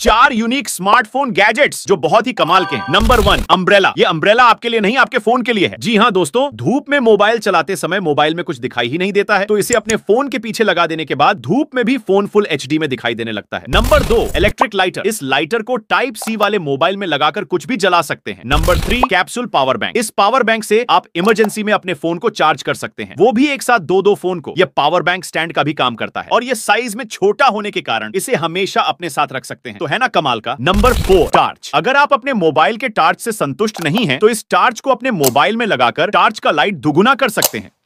चार unique smartphone gadgets जो बहुत ही कमाल के नंबर वन अम्ब्रेला ये अम्ब्रेला आपके लिए नहीं आपके फोन के लिए है जी हाँ दोस्तों धूप में मोबाइल चलाते समय मोबाइल में कुछ दिखाई ही नहीं देता है तो इसे अपने फोन के पीछे लगा देने के बाद धूप में भी फोन फुल एच में दिखाई देने लगता है नंबर दो इलेक्ट्रिक लाइटर इस लाइटर को टाइप सी वाले मोबाइल में लगाकर कुछ भी जला सकते हैं number three capsule power bank इस पावर बैंक से आप इमरजेंसी में अपने फोन को चार्ज कर सकते हैं वो भी एक साथ दो दो फोन को यह पावर बैंक स्टैंड का भी काम करता है और ये साइज में छोटा होने के कारण इसे हमेशा अपने साथ रख सकते हैं तो है ना कमाल का नंबर फोर टार्च अगर आप अपने मोबाइल के टार्च से संतुष्ट नहीं है तो इस टार्च को अपने मोबाइल में लगाकर टार्च का लाइट दुगुना कर सकते हैं